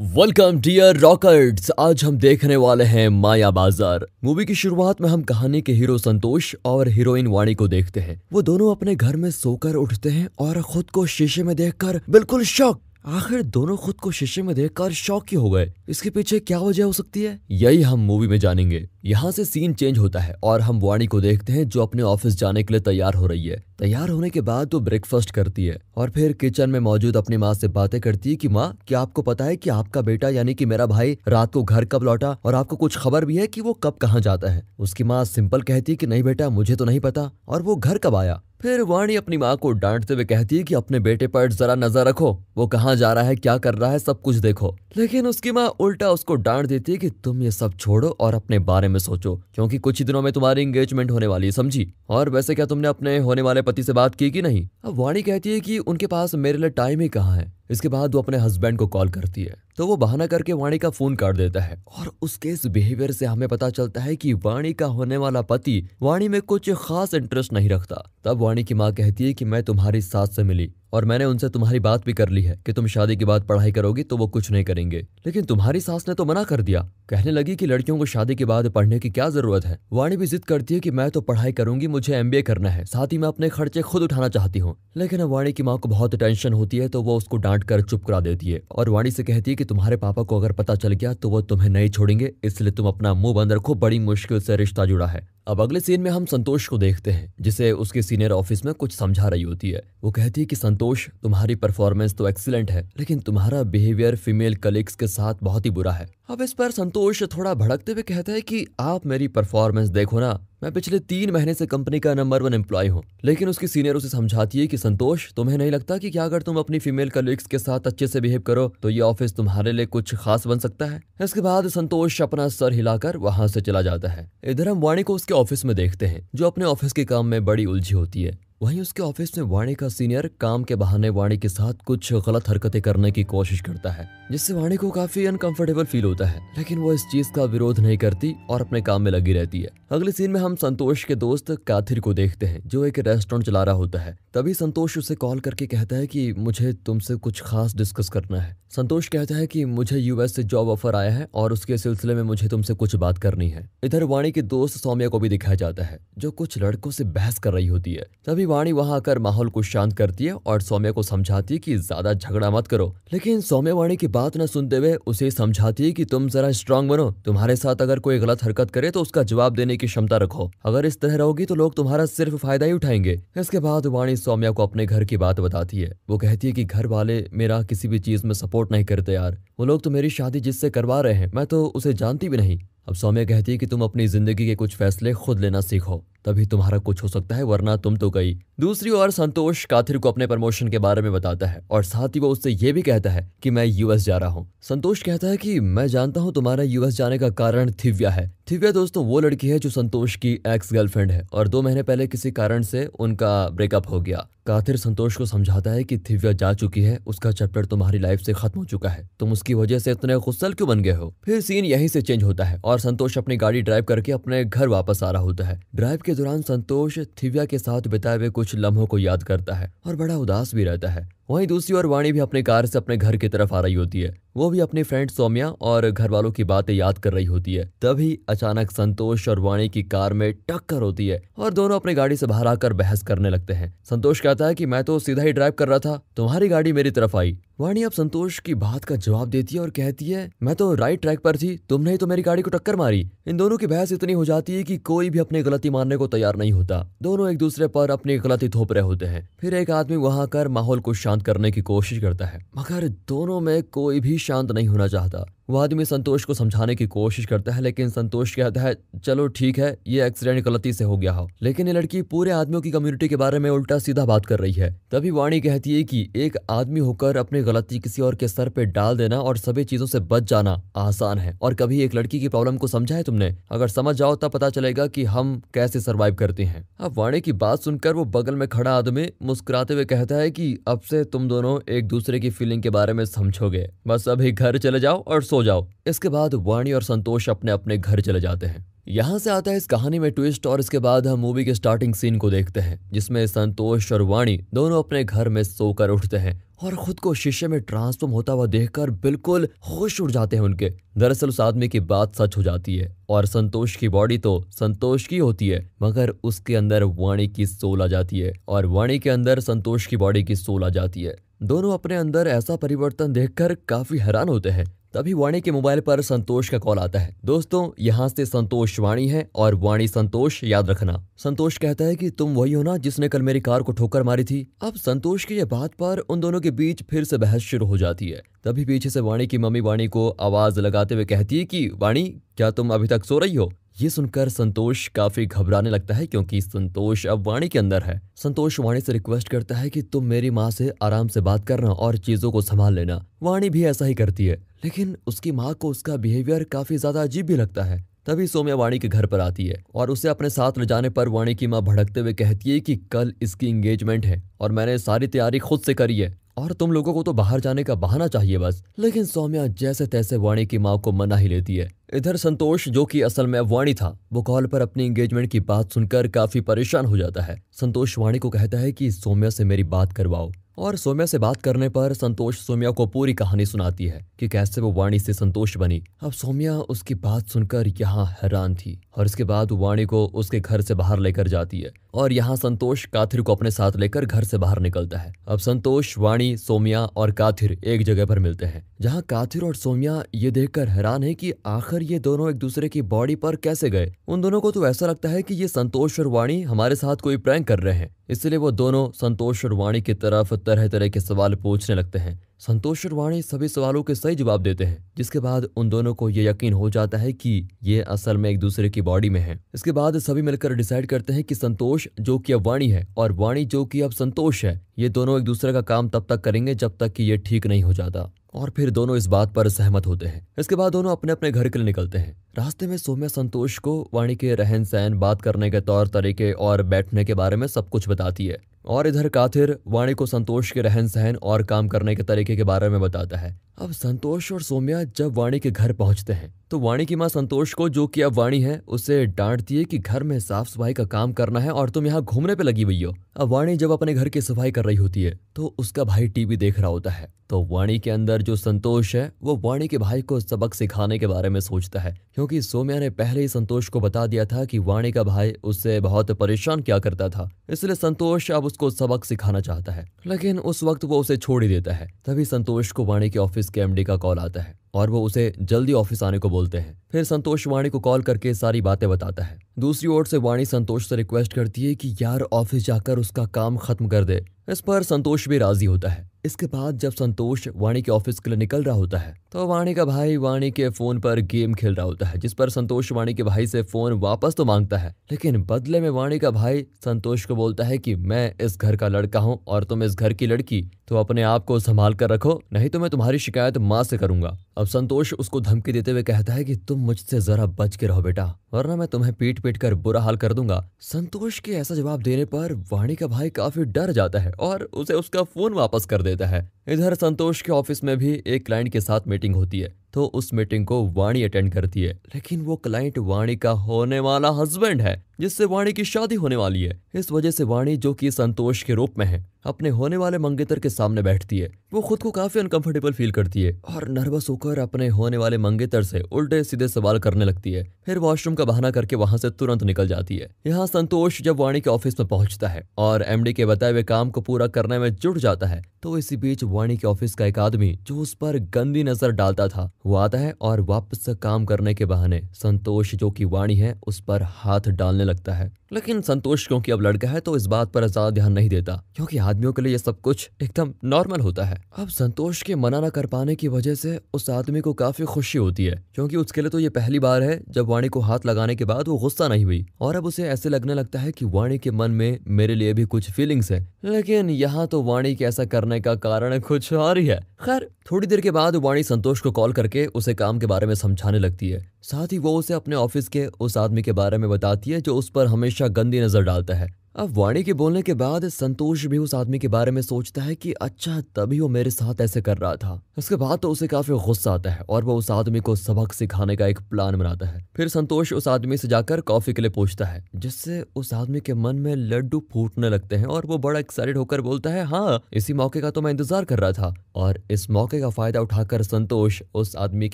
welcome dear रॉकर्ट्स आज हम देखने वाले हैं माया बाजार मूवी की शुरुआत में हम कहानी के हीरो संतोष और हीरोइन वाणी को देखते हैं वो दोनों अपने घर में सोकर उठते हैं और खुद को शीशे में देखकर बिल्कुल शौक आखिर दोनों खुद को शीशे में देखकर शौक हो गए इसके पीछे क्या वजह हो सकती है यही हम मूवी में जानेंगे यहाँ से सीन चेंज होता है और हम वाणी को देखते हैं जो अपने ऑफिस जाने के लिए तैयार हो रही है तैयार होने के बाद वो तो ब्रेकफास्ट करती है और फिर किचन में मौजूद अपनी माँ से बातें करती है की माँ क्या आपको पता है की आपका बेटा यानी की मेरा भाई रात को घर कब लौटा और आपको कुछ खबर भी है की वो कब कहाँ जाता है उसकी माँ सिंपल कहती है की नहीं बेटा मुझे तो नहीं पता और वो घर कब आया फिर वाणी अपनी माँ को डांटते हुए कहती है कि अपने बेटे पर जरा नजर रखो वो कहाँ जा रहा है क्या कर रहा है सब कुछ देखो लेकिन उसकी माँ उल्टा उसको डांट देती है कि तुम ये सब छोड़ो और अपने बारे में सोचो क्योंकि कुछ ही दिनों में तुम्हारी एंगेजमेंट होने वाली है समझी और वैसे क्या तुमने अपने होने वाले पति से बात की कि नहीं अब वाणी कहती है कि उनके पास मेरे लिए टाइम ही कहाँ है इसके बाद वो अपने हस्बैंड को कॉल करती है तो वो बहाना करके वाणी का फोन काट देता है और उसके इस बिहेवियर से हमें पता चलता है कि वाणी का होने वाला पति वाणी में कुछ खास इंटरेस्ट नहीं रखता तब वाणी की माँ कहती है कि मैं तुम्हारी सास से मिली और मैंने उनसे तुम्हारी बात भी कर ली है कि तुम शादी के बाद पढ़ाई करोगी तो वो कुछ नहीं करेंगे लेकिन तुम्हारी सास ने तो मना कर दिया कहने लगी कि लड़कियों को शादी के बाद पढ़ने की क्या जरूरत है वाणी भी जिद करती है कि मैं तो पढ़ाई करूंगी मुझे एम करना है साथ ही मैं अपने खर्चे खुद उठाना चाहती हूँ लेकिन अब वाणी की माँ को बहुत टेंशन होती है तो वो उसको डांट कर चुप करा देती है और वाणी से कहती है कि तुम्हारे पापा को अगर पता चल गया तो वो तुम्हें नहीं छोड़ेंगे इसलिए तुम अपना मुंह बंद रखो बड़ी मुश्किल से रिश्ता जुड़ा है अब अगले सीन में हम संतोष को देखते हैं जिसे उसके सीनियर ऑफिस में कुछ समझा रही होती है वो कहती है कि संतोष तुम्हारी परफॉर्मेंस तो एक्सीलेंट है लेकिन तुम्हारा बिहेवियर फीमेल कलीग्स के साथ बहुत ही बुरा है अब इस पर संतोष थोड़ा भड़कते हुए कहता है कि आप मेरी परफॉर्मेंस देखो ना मैं पिछले तीन महीने से कंपनी का नंबर वन एम्प्लॉय हूँ लेकिन उसकी सीनियर उसे समझाती है कि संतोष तुम्हें नहीं लगता कि क्या अगर तुम अपनी फीमेल कलीग्स के साथ अच्छे से बिहेव करो तो ये ऑफिस तुम्हारे लिए कुछ खास बन सकता है इसके बाद संतोष अपना सर हिलाकर वहाँ से चला जाता है इधर हम वाणी को उसके ऑफिस में देखते हैं जो अपने ऑफिस के काम में बड़ी उलझी होती है वहीं उसके ऑफिस में वाणी का सीनियर काम के बहाने वाणी के साथ कुछ गलत हरकतें करने की कोशिश करता है जिससे वाणी को काफी अनकंफर्टेबल फील होता है लेकिन वो इस चीज का विरोध नहीं करती और अपने काम में लगी रहती है अगले सीन में हम संतोष के दोस्त काथिर को देखते हैं जो एक रेस्टोरेंट चला रहा होता है तभी संतोष उसे कॉल करके कहता है की मुझे तुमसे कुछ खास डिस्कस करना है संतोष कहता है की मुझे यूएस से जॉब ऑफर आया है और उसके सिलसिले में मुझे तुमसे कुछ बात करनी है इधर वाणी के दोस्त सौम्या को भी दिखाया जाता है जो कुछ लड़कों से बहस कर रही होती है तभी अपनी वाणी वहाँ आकर माहौल को शांत करती है और सौम्य को समझाती है कि ज्यादा झगड़ा मत करो लेकिन सौम्य वाणी की बात न सुनते हुए उसे समझाती है कि तुम जरा स्ट्रांग बनो तुम्हारे साथ अगर कोई गलत हरकत करे तो उसका जवाब देने की क्षमता रखो अगर इस तरह रहोगी तो लोग तुम्हारा सिर्फ फायदा ही उठाएंगे इसके बाद वाणी सौम्या को अपने घर की बात बताती है वो कहती है की घर वाले मेरा किसी भी चीज में सपोर्ट नहीं करते यार वो लोग तो मेरी शादी जिससे करवा रहे हैं मैं तो उसे जानती भी नहीं अब सौम्या कहती है कि तुम अपनी जिंदगी के कुछ फैसले खुद लेना सीखो तभी तुम्हारा कुछ हो सकता है वरना तुम तो गई दूसरी ओर संतोष काथिर को अपने प्रमोशन के बारे में बताता है और साथ ही वो उससे ये भी कहता है कि मैं यूएस जा रहा हूँ संतोष कहता है कि मैं जानता हूँ तुम्हारा यूएस जाने का कारण थिव्या है थिव्या दोस्तों वो लड़की है जो संतोष की एक्स गर्लफ्रेंड है और दो महीने पहले किसी कारण से उनका ब्रेकअप हो गया काथिर संतोष को समझाता है कि थिव्या जा चुकी है उसका चैप्टर तुम्हारी लाइफ से खत्म हो चुका है तुम उसकी वजह से इतने गुस्सल क्यों बन गए हो फिर सीन यहीं से चेंज होता है और संतोष अपनी गाड़ी ड्राइव करके अपने घर वापस आ रहा होता है ड्राइव के दौरान संतोष थिव्या के साथ बिताए हुए कुछ लम्हों को याद करता है और बड़ा उदास भी रहता है वहीं दूसरी ओर वाणी भी अपने कार से अपने घर की तरफ आ रही होती है वो भी अपनी फ्रेंड सौम्या और घर वालों की बातें याद कर रही होती है तभी अचानक संतोष और वाणी की कार में टक्कर होती है और दोनों अपनी गाड़ी से बाहर आकर बहस करने लगते हैं संतोष कहता है कि मैं तो सीधा ही ड्राइव कर रहा था तुम्हारी गाड़ी मेरी तरफ आई वाणी अब संतोष की बात का जवाब देती है और कहती है मैं तो राइट ट्रैक पर थी तुमने ही तो मेरी गाड़ी को टक्कर मारी इन दोनों की बहस इतनी हो जाती है कि कोई भी अपनी गलती मानने को तैयार नहीं होता दोनों एक दूसरे पर अपनी गलती थोप रहे होते हैं फिर एक आदमी वहां कर माहौल को शांत शांत करने की कोशिश करता है मगर दोनों में कोई भी शांत नहीं होना चाहता वह आदमी संतोष को समझाने की कोशिश करता है लेकिन संतोष कहता है चलो ठीक है ये एक्सीडेंट गलती से हो गया हो लेकिन ये लड़की पूरे आदमियों की कम्युनिटी के बारे में उल्टा सीधा बात कर रही है तभी वाणी कहती है कि एक आदमी होकर अपनी गलती किसी और के सर पे डाल देना और सभी चीजों से बच जाना आसान है और कभी एक लड़की की प्रॉब्लम को समझा है तुमने अगर समझ जाओ तब पता चलेगा की हम कैसे सर्वाइव करते हैं अब वाणी की बात सुनकर वो बगल में खड़ा आदमी मुस्कुराते हुए कहता है की अब से तुम दोनों एक दूसरे की फीलिंग के बारे में समझोगे बस अभी घर चले जाओ और सो जाओ इसके बाद वाणी और संतोष अपने अपने घर चले जाते हैं यहाँ से आता है इस कहानी में ट्विस्ट और इसके बाद हम मूवी के स्टार्टिंग सीन को देखते हैं जिसमें संतोष और वाणी दोनों अपने घर में सोकर उठते हैं और खुद को शीशे में ट्रांसफॉर्म होता हुआ देखकर बिल्कुल होश उड़ जाते हैं उनके दरअसल उस आदमी की बात सच हो जाती है और संतोष की बॉडी तो संतोष की होती है मगर उसके अंदर वाणी की सोल आ जाती है और वाणी के अंदर संतोष की बॉडी की सोल आ जाती है दोनों अपने अंदर ऐसा परिवर्तन देखकर काफी हैरान होते हैं तभी वाणी के मोबाइल पर संतोष का कॉल आता है दोस्तों यहाँ से संतोष वाणी है और वाणी संतोष याद रखना संतोष कहता है कि तुम वही हो ना जिसने कल मेरी कार को ठोकर मारी थी अब संतोष की यह बात पर उन दोनों के बीच फिर से बहस शुरू हो जाती है तभी पीछे से वाणी की मम्मी वाणी को आवाज लगाते हुए कहती है कि वाणी क्या तुम अभी तक सो रही हो ये सुनकर संतोष काफी घबराने लगता है क्योंकि संतोष अब वाणी के अंदर है संतोष वाणी से रिक्वेस्ट करता है कि तुम मेरी माँ से आराम से बात करना और चीजों को संभाल लेना वाणी भी ऐसा ही करती है लेकिन उसकी माँ को उसका बिहेवियर काफी ज्यादा अजीब भी लगता है तभी सोम्या वाणी के घर पर आती है और उसे अपने साथ ले जाने पर वाणी की माँ भड़कते हुए कहती है कि कल इसकी इंगेजमेंट है और मैंने सारी तैयारी खुद से करी है और तुम लोगों को तो बाहर जाने का बहाना चाहिए बस लेकिन सौम्या जैसे तैसे वाणी की माँ को मना ही लेती है इधर संतोष जो कि असल में वाणी था वो कॉल पर अपनी एंगेजमेंट की बात सुनकर काफी परेशान हो जाता है संतोष वाणी को कहता है कि सौम्या से मेरी बात करवाओ और सोम्या से बात करने पर संतोष सोम्या को पूरी कहानी सुनाती है कि कैसे वो वाणी से संतोष बनी अब सोम्या उसकी बात सुनकर यहाँ हैरान थी और इसके बाद वाणी को उसके घर से बाहर लेकर जाती है और यहाँ संतोष काथिर को अपने साथ लेकर घर से बाहर निकलता है अब संतोष वाणी सोमिया और काथिर एक जगह पर मिलते हैं जहाँ काथिर और सोमिया ये देखकर हैरान है कि आखिर ये दोनों एक दूसरे की बॉडी पर कैसे गए उन दोनों को तो ऐसा लगता है कि ये संतोष और वाणी हमारे साथ कोई प्रैंक कर रहे हैं इसलिए वो दोनों संतोष और वाणी की तरफ तरह तरह के सवाल पूछने लगते हैं संतोष और वाणी सभी सवालों के सही जवाब देते हैं जिसके बाद उन दोनों को ये यकीन हो जाता है कि ये असल में एक दूसरे की बॉडी में है इसके बाद सभी मिलकर डिसाइड करते हैं कि संतोष जो कि अब वाणी है और वाणी जो कि अब संतोष है ये दोनों एक दूसरे का काम तब तक करेंगे जब तक कि ये ठीक नहीं हो जाता और फिर दोनों इस बात पर सहमत होते हैं इसके बाद दोनों अपने अपने घर के लिए निकलते हैं रास्ते में सोम्या संतोष को वाणी के रहन सहन बात करने के तौर तरीके और बैठने के बारे में सब कुछ बताती है और इधर काथिर वाणी को संतोष के रहन सहन और काम करने के तरीके के बारे में बताता है अब संतोष और सोम्या जब वाणी के घर पहुंचते हैं तो वाणी की माँ संतोष को जो कि अब वाणी है उसे डांटती है कि घर में साफ सफाई का काम करना है और तुम यहाँ घूमने पे लगी हुई हो अब वाणी जब अपने घर की सफाई कर रही होती है तो उसका भाई टीवी देख रहा होता है तो वाणी के अंदर जो संतोष है वो वाणी के भाई को सबक सिखाने के बारे में सोचता है क्योंकि सोम्या ने पहले ही संतोष को बता दिया था कि वाणी का भाई उससे बहुत परेशान क्या करता था इसलिए संतोष अब उसको सबक सिखाना चाहता है लेकिन उस वक्त वो उसे छोड़ ही देता है तभी संतोष को वाणी के ऑफिस के एमडी का कॉल आता है और वो उसे जल्दी ऑफिस आने को बोलते हैं फिर संतोष वाणी को कॉल करके सारी बातें बताता है दूसरी ओर से वाणी संतोष से रिक्वेस्ट करती है कि यार ऑफिस जाकर उसका काम खत्म कर दे इस पर संतोष भी राजी होता है इसके बाद जब संतोष वाणी के ऑफिस के लिए निकल रहा होता है तो वाणी का भाई वाणी के फोन पर गेम खेल रहा होता है जिस पर संतोष वाणी के भाई से फोन वापस तो मांगता है लेकिन बदले में वाणी का भाई संतोष को बोलता है कि मैं इस घर का लड़का हूँ और तुम इस घर की लड़की तो अपने आप को संभाल कर रखो नहीं तो मैं तुम्हारी शिकायत माँ से करूंगा अब संतोष उसको धमकी देते हुए कहता है कि तुम मुझसे जरा बच के रहो बेटा वरना मैं तुम्हें पीट पीट कर बुरा हाल कर दूंगा संतोष के ऐसा जवाब देने पर वाणी का भाई काफी डर जाता है और उसे उसका फोन वापस कर देता देता है इधर संतोष के ऑफिस में भी एक क्लाइंट के साथ मीटिंग होती है तो उस मीटिंग को वाणी अटेंड करती है लेकिन वो क्लाइंट वाणी का होने वाला हस्बैंड है जिससे वाणी की शादी होने वाली है इस वजह से वाणी जो कि संतोष के रूप में है अपने होने वाले मंगेतर के सामने बैठती है वो खुद को काफी अनकंफर्टेबल फील करती है और नर्वस होकर अपने होने वाले मंगेतर से उल्टे सीधे सवाल करने लगती है फिर वॉशरूम का बहाना करके वहाँ से तुरंत निकल जाती है यहाँ संतोष जब वाणी के ऑफिस में पहुंचता है और एमडी के बताए हुए काम को पूरा करने में जुट जाता है तो इसी बीच वाणी के ऑफिस का एक आदमी जो उस पर गंदी नजर डालता था वो आता है और वापस से काम करने के बहाने संतोष जो कि वाणी है उस पर हाथ डालने लगता है लेकिन संतोष क्योंकि अब लड़का है तो इस बात पर ज्यादा ध्यान नहीं देता क्योंकि आदमियों के लिए ये सब कुछ एकदम नॉर्मल होता है अब संतोष के मना न कर पाने की वजह से उस आदमी को काफी खुशी होती है क्योंकि उसके लिए तो ये पहली बार है जब वाणी को हाथ लगाने के बाद वो गुस्सा नहीं हुई और अब उसे ऐसे लगने लगता है की वाणी के मन में मेरे लिए भी कुछ फीलिंग्स है लेकिन यहाँ तो वाणी के ऐसा करने का कारण कुछ और ही है खैर थोड़ी देर के बाद वाणी संतोष को कॉल करके उसे काम के बारे में समझाने लगती है साथ ही वो उसे अपने ऑफिस के उस आदमी के बारे में बताती है जो उस पर हमेशा हमेशा गंदी नजर डालता है अब वाणी के बोलने के बाद संतोष भी उस आदमी के बारे में सोचता है कि अच्छा तभी वो मेरे साथ ऐसे कर रहा था उसके बाद तो उसे काफी गुस्सा आता है और वो उस आदमी को सबक सिखाने का एक प्लान बनाता है फिर संतोष उस आदमी से जाकर कॉफी के लिए पूछता है जिससे उस आदमी के मन में लड्डू फूटने लगते हैं और वो बड़ा एक्साइटेड होकर बोलता है हाँ इसी मौके का तो मैं इंतजार कर रहा था और इस मौके का फायदा उठाकर संतोष उस आदमी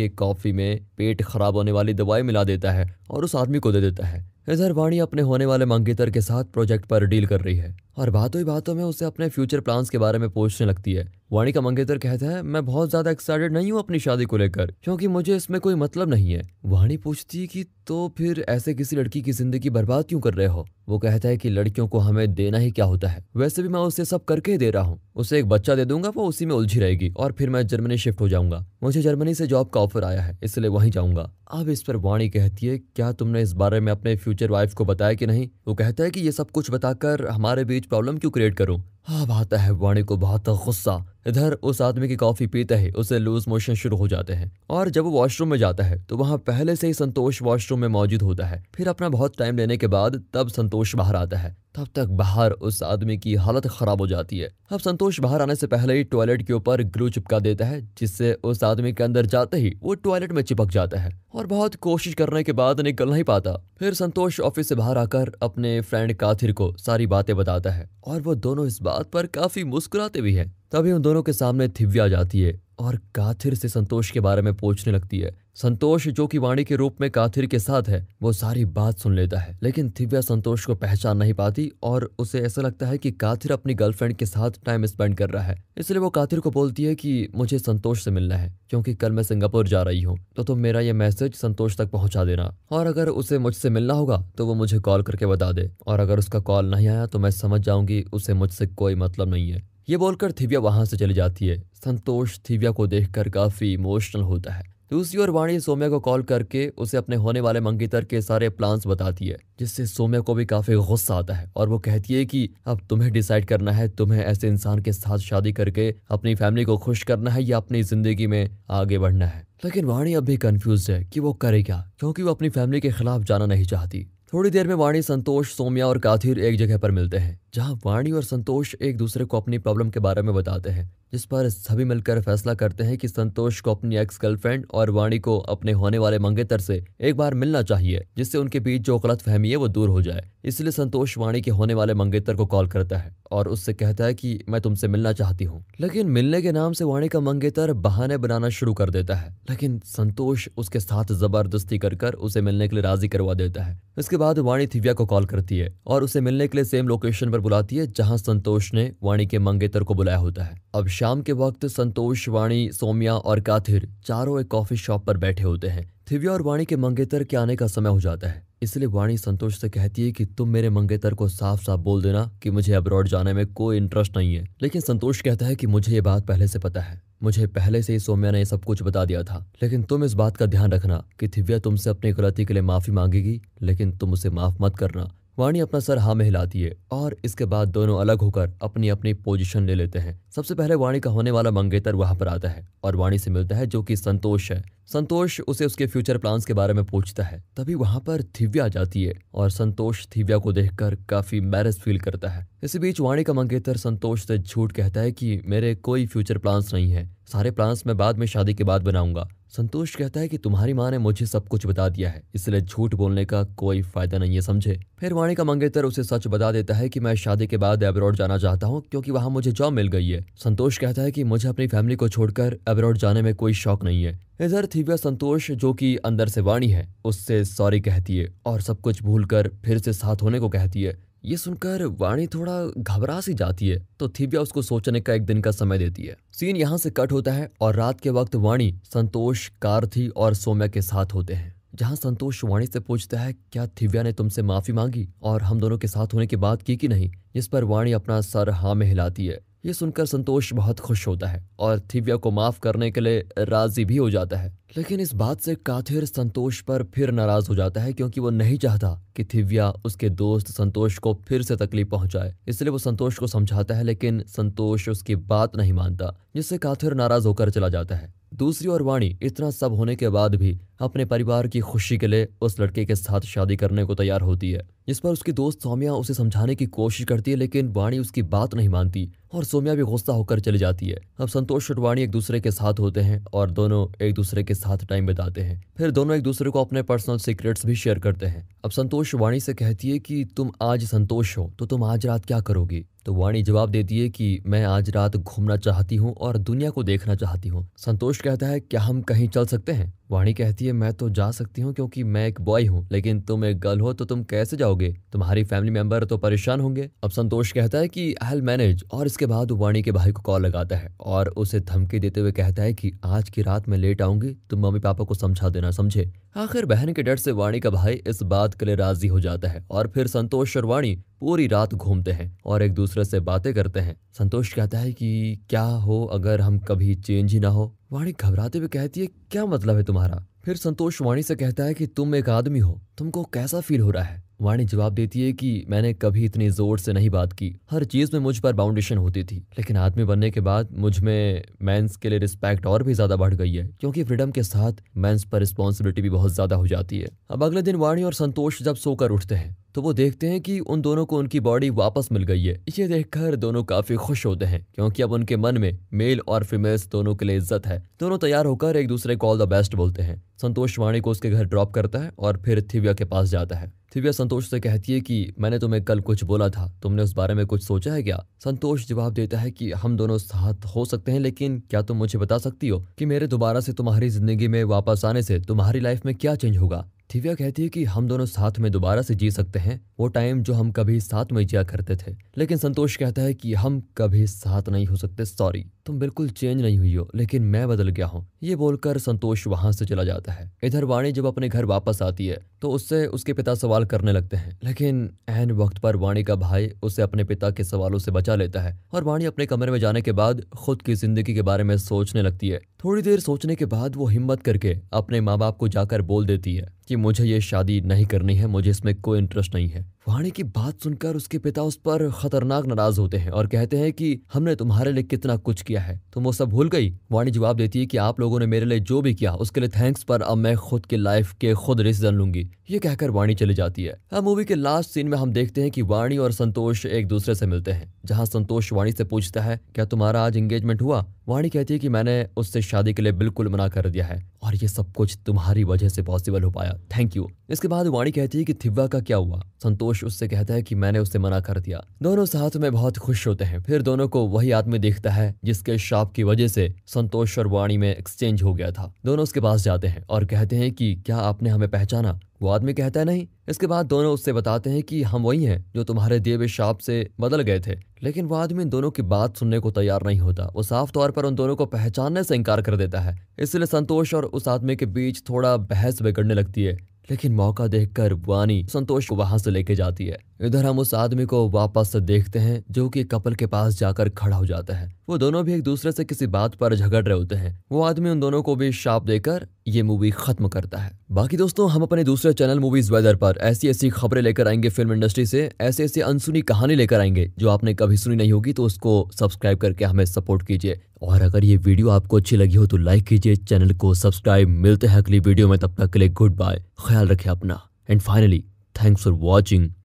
के कॉफी में पेट खराब होने वाली दवाई मिला देता है और उस आदमी को दे देता है इधर वाणी अपने होने वाले मंगेतर के साथ प्रोजेक्ट पर डील कर रही है और बातों ही बातों में उसे अपने फ्यूचर प्लान्स के बारे में पूछने लगती है वाणी का मंगेतर कहते हैं मैं बहुत ज़्यादा एक्साइटेड नहीं हूँ अपनी शादी को लेकर क्योंकि मुझे इसमें कोई मतलब नहीं है वाणी पूछती है कि तो फिर ऐसे किसी लड़की की जिंदगी बर्बाद क्यों कर रहे हो वो कहता है कि लड़कियों को हमें देना ही क्या होता है वैसे भी मैं उसे सब करके ही दे रहा हूँ उसे एक बच्चा दे दूंगा वो उसी में उलझी रहेगी और फिर मैं जर्मनी शिफ्ट हो जाऊंगा मुझे जर्मनी से जॉब का ऑफर आया है इसलिए वहीं जाऊंगा अब इस पर वाणी कहती है क्या तुमने इस बारे में अपने फ्यूचर वाइफ को बताया कि नहीं वो कहता है कि ये सब कुछ बताकर हमारे बीच प्रॉब्लम क्यों क्रिएट करूँ अब हाँ, आता है वाणी को बहुत गुस्सा इधर उस आदमी की कॉफी पीते ही उसे लूज मोशन शुरू हो जाते हैं और जब वो वॉशरूम में जाता है तो वहाँ पहले से ही संतोष वॉशरूम में मौजूद होता है फिर अपना बहुत टाइम लेने के बाद तब संतोष बाहर आता है तब तक बाहर उस आदमी की हालत खराब हो जाती है अब संतोष बाहर आने से पहले ही टॉयलेट के ऊपर ग्लू चिपका देता है जिससे उस आदमी के अंदर जाते ही वो टॉयलेट में चिपक जाता है और बहुत कोशिश करने के बाद निकल नहीं पाता फिर संतोष ऑफिस से बाहर आकर अपने फ्रेंड काथिर को सारी बातें बताता है और वो दोनों इस बात बात पर काफी मुस्कुराते भी हैं तभी उन दोनों के सामने थिव्या जाती है और काथिर से संतोष के बारे में पूछने लगती है संतोष जो कि वाणी के रूप में काथिर के साथ है वो सारी बात सुन लेता है लेकिन दिव्या संतोष को पहचान नहीं पाती और उसे ऐसा लगता है कि काथिर अपनी गर्लफ्रेंड के साथ टाइम स्पेंड कर रहा है इसलिए वो काथिर को बोलती है कि मुझे संतोष से मिलना है क्योंकि कल मैं सिंगापुर जा रही हूँ तो तुम मेरा ये मैसेज संतोष तक पहुँचा देना और अगर उसे मुझसे मिलना होगा तो वो मुझे कॉल करके बता दे और अगर उसका कॉल नहीं आया तो मैं समझ जाऊंगी उसे मुझसे कोई मतलब नहीं है ये बोलकर थिव्या वहां से चली जाती है संतोष थिव्या को देखकर काफी इमोशनल होता है दूसरी ओर वाणी सोम्या को कॉल करके उसे अपने होने वाले मंगेतर के सारे प्लान्स बताती है जिससे सोम्या को भी काफी गुस्सा आता है और वो कहती है कि अब तुम्हें डिसाइड करना है तुम्हें ऐसे इंसान के साथ शादी करके अपनी फैमिली को खुश करना है या अपनी जिंदगी में आगे बढ़ना है लेकिन वाणी अब भी कन्फ्यूज है कि वो करे क्या क्योंकि वो अपनी फैमिली के खिलाफ जाना नहीं चाहती थोड़ी देर में वाणी संतोष सोम्या और काथिर एक जगह पर मिलते हैं जहां वाणी और संतोष एक दूसरे को अपनी प्रॉब्लम के बारे में बताते हैं जिस पर सभी मिलकर फैसला करते हैं कि संतोष को अपनी एक्स गर्लफ्रेंड और वाणी को अपने होने वाले मंगेतर से एक बार मिलना चाहिए जिससे उनके बीच जो गलत फहमी है वो दूर हो जाए इसलिए संतोष वाणी के होने वाले मंगेतर को कॉल करता है और उससे कहता है कि मैं तुमसे मिलना चाहती हूँ लेकिन मिलने के नाम से वाणी का मंगेतर बहाने बनाना शुरू कर देता है लेकिन संतोष उसके साथ जबरदस्ती कर कर उसे मिलने के लिए राजी करवा देता है इसके बाद वाणी थिव्या को कॉल करती है और उसे मिलने के लिए सेम लोकेशन पर बुलाती है जहाँ संतोष ने वाणी के मंगेतर को बुलाया होता है अब शाम के वक्त संतोष वाणी सोम्या और काथिर चारों एक कॉफी शॉप पर बैठे होते हैं थिव्या और वाणी के मंगेतर के आने का समय हो जाता है इसलिए वाणी संतोष से कहती है कि तुम मेरे मंगेतर को साफ साफ बोल देना कि मुझे अब्रॉड जाने में कोई इंटरेस्ट नहीं है लेकिन संतोष कहता है कि मुझे ये बात पहले से पता है मुझे पहले से ही सोम्या ने सब कुछ बता दिया था लेकिन तुम इस बात का ध्यान रखना कि थिव्या तुमसे अपनी गलती के लिए माफी मांगेगी लेकिन तुम उसे माफ मत करना वाणी अपना सर हाँ में हिलाती है और इसके बाद दोनों अलग होकर अपनी अपनी पोजीशन ले लेते हैं सबसे पहले वाणी का होने वाला मंगेतर वहां पर आता है और वाणी से मिलता है जो कि संतोष है संतोष उसे उसके फ्यूचर प्लान्स के बारे में पूछता है तभी वहां पर थिव्या आ जाती है और संतोष थिव्या को देखकर काफी मैरस फील करता है इसी बीच वाणी का मंगेतर संतोष से झूठ कहता है कि मेरे कोई फ्यूचर प्लान्स नहीं है सारे प्लान्स मैं बाद में शादी के बाद बनाऊंगा संतोष कहता है कि तुम्हारी माँ ने मुझे सब कुछ बता दिया है इसलिए झूठ बोलने का कोई फायदा नहीं है समझे फिर वाणी का मंगेतर उसे सच बता देता है कि मैं शादी के बाद एब्रॉड जाना चाहता हूँ क्योंकि वहाँ मुझे जॉब मिल गई है संतोष कहता है कि मुझे अपनी फैमिली को छोड़कर एब्रॉड जाने में कोई शौक नहीं है इधर थीव्या संतोष जो कि अंदर से वाणी है उससे सॉरी कहती है और सब कुछ भूल फिर से साथ होने को कहती है ये सुनकर वाणी थोड़ा घबरा सी जाती है तो थिव्या उसको सोचने का एक दिन का समय देती है सीन यहाँ से कट होता है और रात के वक्त वाणी संतोष कार्थी और सोम्या के साथ होते हैं जहाँ संतोष वाणी से पूछता है क्या थिव्या ने तुमसे माफी मांगी और हम दोनों के साथ होने की बात की कि नहीं जिस पर वाणी अपना सर हाँ में हिलाती है ये सुनकर संतोष बहुत खुश होता है और थिव्या को माफ करने के लिए राजी भी हो जाता है लेकिन इस बात से काथिर संतोष पर फिर नाराज हो जाता है क्योंकि वो नहीं चाहता कि थिव्या उसके दोस्त संतोष को फिर से तकलीफ पहुंचाए इसलिए वो संतोष को समझाता है लेकिन संतोष उसकी बात नहीं मानता जिससे काथिर नाराज होकर चला जाता है दूसरी ओर वाणी इतना सब होने के बाद भी अपने परिवार की खुशी के लिए उस लड़के के साथ शादी करने को तैयार होती है जिस पर उसकी दोस्त सौम्या उसे समझाने की कोशिश करती है लेकिन वाणी उसकी बात नहीं मानती और सोम्या भी गुस्सा होकर चली जाती है अब संतोष और वाणी एक दूसरे के साथ होते हैं और दोनों एक दूसरे के साथ टाइम बिताते हैं फिर दोनों एक दूसरे को अपने पर्सनल सीक्रेट्स भी शेयर करते हैं अब संतोष वाणी से कहती है कि तुम आज संतोष हो तो तुम आज रात क्या करोगी तो वाणी जवाब देती है कि मैं आज रात घूमना चाहती हूँ और दुनिया को देखना चाहती हूँ संतोष कहता है क्या हम कहीं चल सकते हैं वाणी कहती है मैं तो जा सकती हूँ क्योंकि मैं एक बॉय हूँ लेकिन तुम एक गर्ल हो तो तुम कैसे जाओगे तुम्हारी फैमिली मेंबर तो परेशान होंगे अब संतोष कहता है कि आई मैनेज और इसके बाद वाणी के भाई को कॉल लगाता है और उसे धमकी देते हुए कहता है कि आज की रात मैं लेट आऊंगी तुम मम्मी पापा को समझा देना समझे आखिर बहन के डर से वाणी का भाई इस बात के लिए राजी हो जाता है और फिर संतोष और वाणी पूरी रात घूमते हैं और एक दूसरे से बातें करते हैं संतोष कहता है कि क्या हो अगर हम कभी चेंज ही ना हो वाणी घबराते हुए कहती है क्या मतलब है तुम्हारा फिर संतोष वाणी से कहता है कि तुम एक आदमी हो तुमको कैसा फील हो रहा है वाणी जवाब देती है कि मैंने कभी इतनी जोर से नहीं बात की हर चीज़ में मुझ पर बाउंडेशन होती थी लेकिन आदमी बनने के बाद मुझ में मैंस के लिए रिस्पेक्ट और भी ज़्यादा बढ़ गई है क्योंकि फ्रीडम के साथ मैंस पर रिस्पॉन्सिबिलिटी भी बहुत ज़्यादा हो जाती है अब अगले दिन वाणी और संतोष जब सोकर उठते हैं तो वो देखते हैं कि उन दोनों को उनकी बॉडी वापस मिल गई है ये देखकर दोनों काफी खुश होते हैं क्योंकि अब उनके मन में मेल और फीमेल्स दोनों के लिए इज्जत है दोनों तैयार होकर एक दूसरे को ऑल द बेस्ट बोलते हैं संतोष वाणी को उसके घर ड्रॉप करता है और फिर थिव्या के पास जाता है थिव्या संतोष से कहती है कि मैंने तुम्हें कल कुछ बोला था तुमने उस बारे में कुछ सोचा है क्या संतोष जवाब देता है कि हम दोनों साथ हो सकते हैं लेकिन क्या तुम मुझे बता सकती हो कि मेरे दोबारा से तुम्हारी जिंदगी में वापस आने से तुम्हारी लाइफ में क्या चेंज होगा थिविया कहती है कि हम दोनों साथ में दोबारा से जी सकते हैं वो टाइम जो हम कभी साथ में जिया करते थे लेकिन संतोष कहता है कि हम कभी साथ नहीं हो सकते सॉरी तुम बिल्कुल चेंज नहीं हुई हो लेकिन मैं बदल गया हूँ ये बोलकर संतोष वहां से चला जाता है इधर वाणी जब अपने घर वापस आती है तो उससे उसके पिता सवाल करने लगते हैं लेकिन एन वक्त पर वाणी का भाई उसे अपने पिता के सवालों से बचा लेता है और वाणी अपने कमरे में जाने के बाद खुद की जिंदगी के बारे में सोचने लगती है थोड़ी देर सोचने के बाद वो हिम्मत करके अपने माँ बाप को जाकर बोल देती है कि मुझे ये शादी नहीं करनी है मुझे इसमें कोई इंटरेस्ट नहीं है वाणी की बात सुनकर उसके पिता उस पर खतरनाक नाराज होते हैं और कहते हैं कि हमने तुम्हारे लिए कितना कुछ किया है तुम वो सब भूल गई वाणी जवाब देती है कि आप लोगों ने मेरे लिए जो भी किया उसके लिए थैंक्स पर अब मैं खुद के लाइफ के खुद डिसीजन लूंगी ये कहकर वाणी चली जाती है अब मूवी के लास्ट सीन में हम देखते हैं कि वाणी और संतोष एक दूसरे से मिलते हैं जहाँ संतोष वाणी से पूछता है क्या तुम्हारा आज एंगेजमेंट हुआ वाणी कहती है कि मैंने उससे शादी के लिए बिल्कुल मना कर दिया है और ये सब कुछ तुम्हारी वजह से पॉसिबल हो पाया थैंक यू इसके बाद वाणी कहती है कि थिब्बा का क्या हुआ संतोष पुरुष उससे कहता है कि मैंने उसे मना कर दिया दोनों साथ में बहुत खुश होते हैं फिर दोनों को वही आदमी देखता है जिसके शाप की वजह से संतोष और वाणी में एक्सचेंज हो गया था दोनों उसके पास जाते हैं और कहते हैं कि क्या आपने हमें पहचाना वो आदमी कहता है नहीं इसके बाद दोनों उससे बताते हैं कि हम वही हैं जो तुम्हारे देव शाप से बदल गए थे लेकिन वो आदमी इन दोनों की बात सुनने को तैयार नहीं होता वो साफ तौर पर उन दोनों को पहचानने से इनकार कर देता है इसलिए संतोष और उस आदमी के बीच थोड़ा बहस बिगड़ने लगती है लेकिन मौका देखकर वानी संतोष को वहां से लेके जाती है इधर हम उस आदमी को वापस देखते हैं जो कि कपल के पास जाकर खड़ा हो जाता है वो दोनों भी एक दूसरे से किसी बात पर झगड़ रहे होते हैं वो आदमी उन दोनों को भी शाप देकर ये मूवी खत्म करता है बाकी दोस्तों हम अपने दूसरे चैनल मूवीज वेदर पर ऐसी ऐसी खबरें लेकर आएंगे फिल्म इंडस्ट्री से ऐसी ऐसी अनसुनी कहानी लेकर आएंगे जो आपने कभी सुनी नहीं होगी तो उसको सब्सक्राइब करके हमें सपोर्ट कीजिए और अगर ये वीडियो आपको अच्छी लगी हो तो लाइक कीजिए चैनल को सब्सक्राइब मिलते हैं अगली वीडियो में तब तक के लिए गुड बाय ख्याल रखे अपना and finally thanks for watching